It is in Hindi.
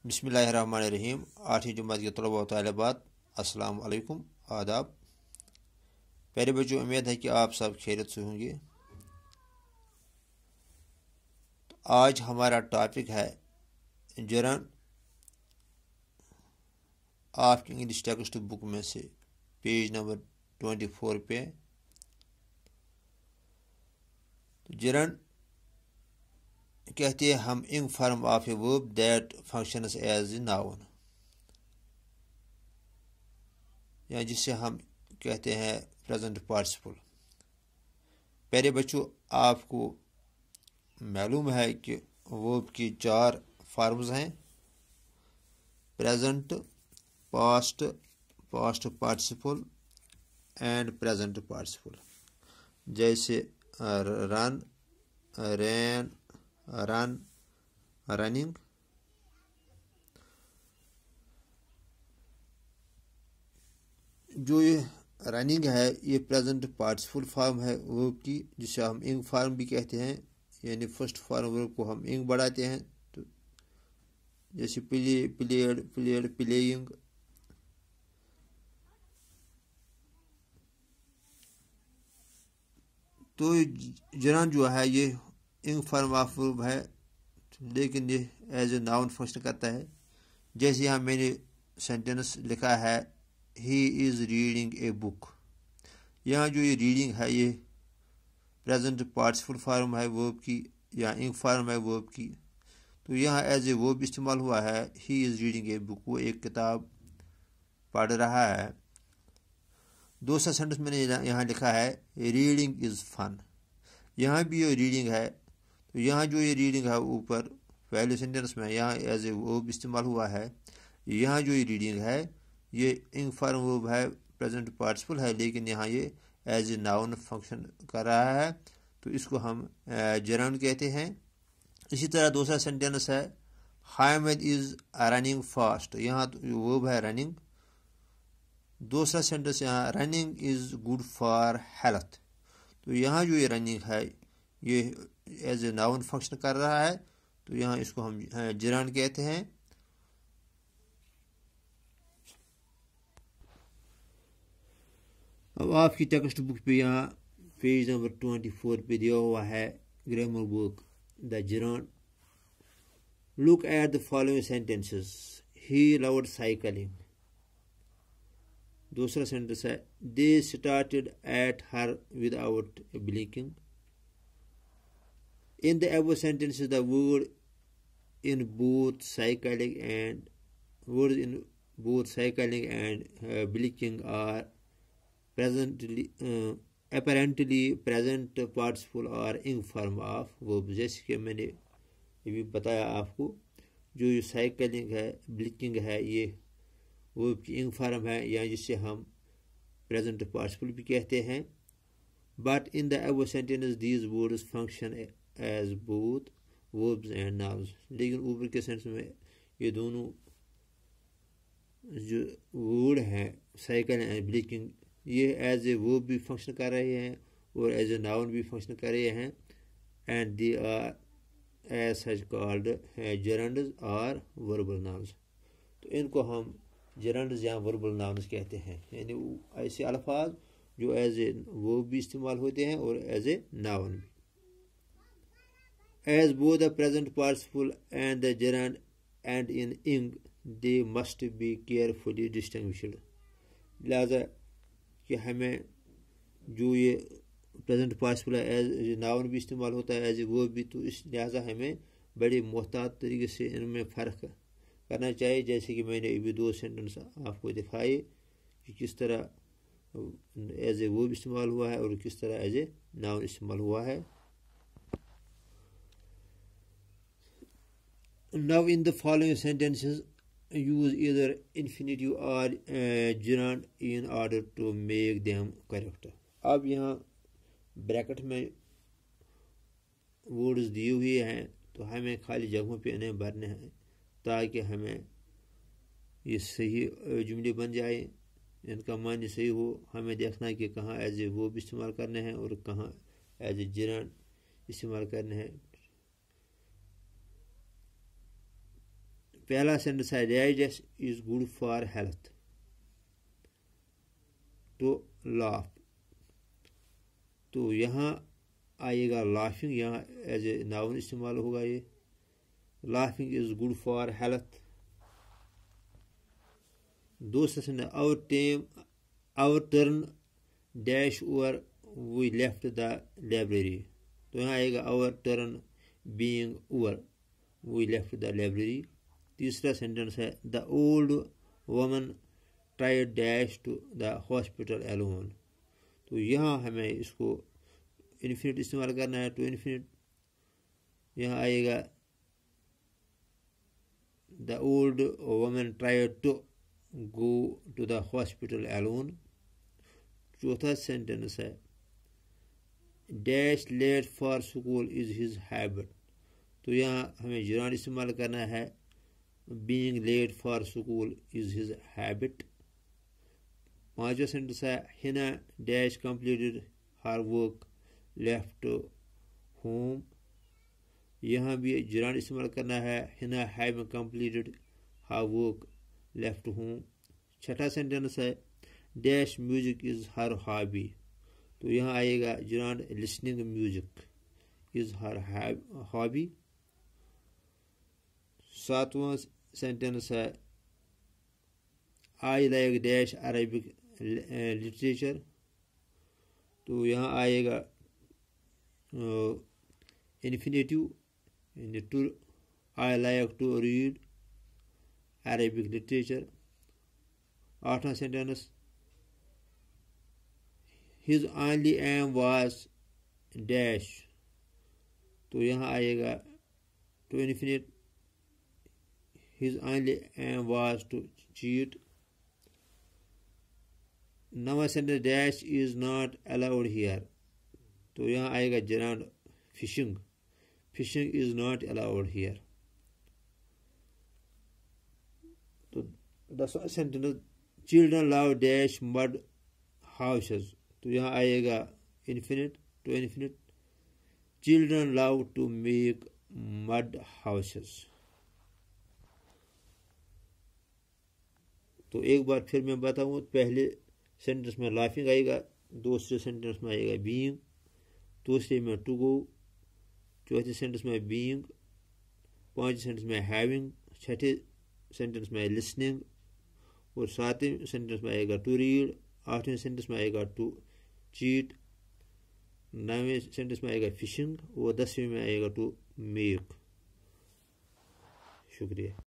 आठ ही जमात के तलबा तलबात वालेकुम आदाब प्यारे बच्चों उम्मीद है कि आप सब खैरत से होंगे तो आज हमारा टॉपिक है जरन आपकी इंग्लिश टेक्स्ट बुक में से पेज नंबर ट्वेंटी फोर पे तो जरन कहते हैं हम ing form of a verb that functions as noun या जिसे हम कहते हैं प्रेजेंट पार्टिसिपल पहले बच्चों आपको मालूम है कि वर्ब की चार फॉर्म्स हैं present past past participle and present participle जैसे रन रैन रन रनिंग जो ये रनिंग है ये प्रेजेंट पार्टिसिपल फॉर्म है वर्ब की जिसे हम इंग फॉर्म भी कहते हैं यानी फर्स्ट फॉर्म वर्ब को हम इंग बढ़ाते हैं तो जैसे प्ले प्लेड प्लेड प्लेइंग तो जनान जो है ये इन फॉर्म ऑफ है लेकिन ये एज ए नाउन फंक्शन करता है जैसे यहाँ मैंने सेंटेंस लिखा है he is reading a book यहाँ जो ये रीडिंग है ये प्रेजेंट पार्टिसिपल फार्म है वर्ब की या इंग फार्म है वर्ब की तो यहाँ एज ए वर्ब इस्तेमाल हुआ है he is reading a book वो एक किताब पढ़ रहा है दूसरा सेंटेंस मैंने यहाँ लिखा है रीडिंग इज़ फन यहाँ भी ये रीडिंग है तो यहाँ जो ये रीडिंग है ऊपर पहले सेंटेंस में यहाँ एज ए वर्ब इस्तेमाल हुआ है यहाँ जो ये रीडिंग है ये इनफॉर्म वर्ब है प्रेजेंट पार्टिसिपल है लेकिन यहाँ ये एज ए नाउन फंक्शन कर रहा है तो इसको हम जराउंड uh, कहते हैं इसी तरह दूसरा सेंटेंस है हामिद इज़ रनिंग फास्ट यहाँ तो वर्ब है रनिंग दूसरा सेंटेंस यहाँ running is good for health तो यहाँ जो ये रनिंग है ये एज ए नाउन फंक्शन कर रहा है तो यहाँ इसको हम हाँ, जिरान कहते हैं अब आपकी टेक्स्ट बुक पे यहाँ पेज नंबर ट्वेंटी फोर पे दिया हुआ है grammar book the gerund look at the following sentences he loved cycling दूसरा सेंटेंस है they started at her without blinking In the above sentences, the word in both cycling and words in both cycling and uh, blinking are presently uh, apparently present participle or ing form of verb जैसे कि मैंने ये भी बताया आपको जो ये साइकिलिंग है ब्लिकिंग है ये वर्ब की इन फॉर्म है या जिसे हम प्रेजेंट पार्टिसिपल भी कहते हैं but in the above sentence these words function as both verbs and nouns लेकिन ऊपर के सेंस में ये दोनों जो वर्ड हैं साइकिल एंड ब्लिकिंग ये एज ए वर्ब भी फंक्शन कर रहे हैं और एज ए नाउन भी फंक्शन कर रहे हैं and they are as such called gerunds or verbal nouns तो इनको हम जेरंडज या वर्बल नाउज कहते हैं यानी ऐसे अल्फाज जो एज ए वर्ब भी इस्तेमाल होते हैं और एज ए नाउन भी As both the present participle and the gerund end in ing, they must be carefully distinguished. लिहाजा कि हमें जो ये प्रेजेंट पार्सिपल है एज नाउन भी इस्तेमाल होता है एज वो भी तो इस लिहाजा हमें बड़े मोहतात तरीके से इनमें फ़र्क करना चाहिए जैसे कि मैंने अभी दो सेंटेंस आपको दिखाए कि किस तरह एज ए वो भी इस्तेमाल हुआ है और किस तरह एज ए नाउन इस्तेमाल हुआ है Now in the following sentences use either infinitive or uh, gerund in order to make them correct. अब यहाँ ब्रैकेट में वर्ड्स दिए हुए हैं तो हमें खाली जगहों पे इन्हें भरने हैं ताकि हमें ये सही जुमले बन जाए इनका मान सही हो हमें देखना है कि कहाँ एज ए वो भी इस्तेमाल करने हैं और कहाँ एज ए जिरन इस्तेमाल करने हैं पहला सेंटेंस है digest is good for health तो लाफ तो यहाँ आएगा लाफिंग यहाँ एज ए नावन इस्तेमाल होगा ये laughing is good for health दूसरा सेंटेंस आवर टेम our turn dash over we left the library तो यहाँ आएगा our turn being over we left the library तीसरा सेंटेंस है the old woman try dash to the hospital alone तो यहाँ हमें इसको इन्फिनिट इस्तेमाल करना है टू इन्फिनिट यहाँ आएगा the old women try to go to the hospital alone चौथा सेंटेंस है dash late for school is his habit तो यहाँ हमें जुरान इस्तेमाल करना है being late for school is his habit पाँचवा सेंटेंस है Hina dash completed her work left home यहाँ भी जुरान इस्तेमाल करना है Hina have completed her work left home छठा सेंटेंस है dash music is her hobby तो यहाँ आएगा gerund listening music is her hobby सातवां सेंटेंस है I like dash Arabic literature तो यहाँ आएगा infinitive to I like to read Arabic literature आठवां sentence his only aim was dash तो यहाँ आएगा to infinitive His only aim was to cheat. Number sentence dash is not allowed here. So here I got Gerard fishing. Fishing is not allowed here. So the sentence children love dash mud houses. So here I infinite to infinite. Children love to make mud houses. तो एक बार फिर मैं बताऊँ पहले सेंटेंस में लाफिंग आएगा दूसरे सेंटेंस में आएगा बींग दूसरे में टू गो चौथे सेंटेंस में बींग पाँचवें सेंटेंस में हैविंग छठे सेंटेंस में लिसनिंग और सातवें सेंटेंस में आएगा टू रीड आठवें सेंटेंस में आएगा टू चीट नौवें सेंटेंस में आएगा फिशिंग और दसवें में आएगा टू मेक शुक्रिया